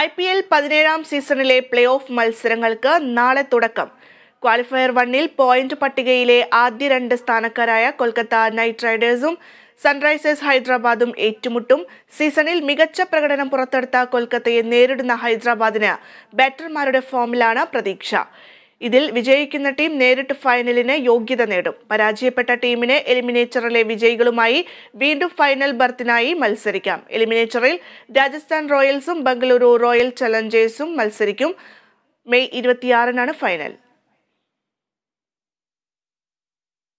I P L പതിനേഴാം സീസണിലെ play off മത്സരങ്ങൾക്ക് നാളെ തുടക്കം ക്വാളിഫയർ വണ്ണിൽ പോയിന്റ് പട്ടികയിലെ ആദ്യ രണ്ട് സ്ഥാനക്കാരായ കൊൽക്കത്ത നൈറ്റ് റൈഡേഴ്സും സൺറൈസേഴ്സ് ഹൈദരാബാദും ഏറ്റുമുട്ടും സീസണിൽ മികച്ച പ്രകടനം പുറത്തെടുത്ത കൊൽക്കത്തയെ നേരിടുന്ന ഹൈദരാബാദിന് ബാറ്റർമാരുടെ ഫോമിലാണ് പ്രതീക്ഷ ഇതിൽ വിജയിക്കുന്ന ടീം നേരിട്ട് ഫൈനലിന് യോഗ്യത നേടും പരാജയപ്പെട്ട ടീമിനെ എലിമിനേറ്ററിലെ വിജയികളുമായി വീണ്ടും ഫൈനൽ ബർത്തിനായി മത്സരിക്കാം എലിമിനേറ്ററിൽ രാജസ്ഥാൻ റോയൽസും ബംഗളൂരു റോയൽ ചലഞ്ചേഴ്സും മത്സരിക്കും മെയ് ഇരുപത്തിയാറിനാണ് ഫൈനൽ